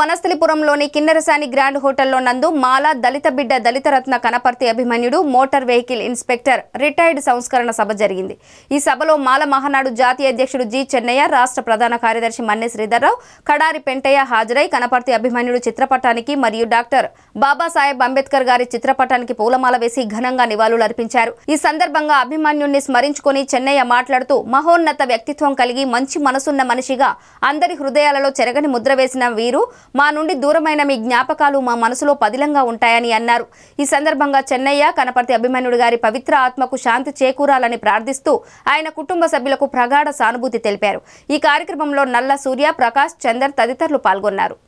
వనస్థలిపురంలోని Kinnerasani grand హోటల్లో నందు మాల దళిత బిడ్డ దళిత రత్న కనపర్తి అభిమన్యుడు మోటార్ వెహికల్ ఇన్స్పెక్టర్ రిటైర్డ్ సంస్కరణ సభ జరిగింది ఈ సభలో మాల మహానాడు జాతీయ అధ్యక్షుడు జి చెన్నయ్య రాష్ట్ర ప్రధాన కార్యదర్శి మన్నె శ్రీధర్రావు కడారి పెంటయ్య హాజరై కనపర్తి అభిమన్యుడు చిత్రపటానికి మరియు డాక్టర్ బాబాసాహెబ్ అంబేద్కర్ గారి చిత్రపటానికి పూలమాల వేసి ఘనంగా నివాళులు అర్పించారు ఈ సందర్భంగా అభిమన్యుడిని స్మరించుకుని చెన్నయ్య మాట్లాడుతూ మహోన్నత వ్యక్తిత్వం కలిగి మంచి మనసున్న మనిషిగా అందరి హృదయాలలో చెరగని ముద్ర వేసిన వీరు మా నుండి దూరమైన మీ జ్ఞాపకాలు మా మనసులో పదిలంగా ఉంటాయని అన్నారు ఈ సందర్భంగా చెన్నయ్య కనపర్తి అభిమన్యుడు గారి పవిత్ర ఆత్మకు శాంతి చేకూరాలని ప్రార్థిస్తూ ఆయన కుటుంబ సభ్యులకు ప్రగాఢ సానుభూతి తెలిపారు ఈ కార్యక్రమంలో నల్ల సూర్య ప్రకాష్ చందర్ తదితరులు పాల్గొన్నారు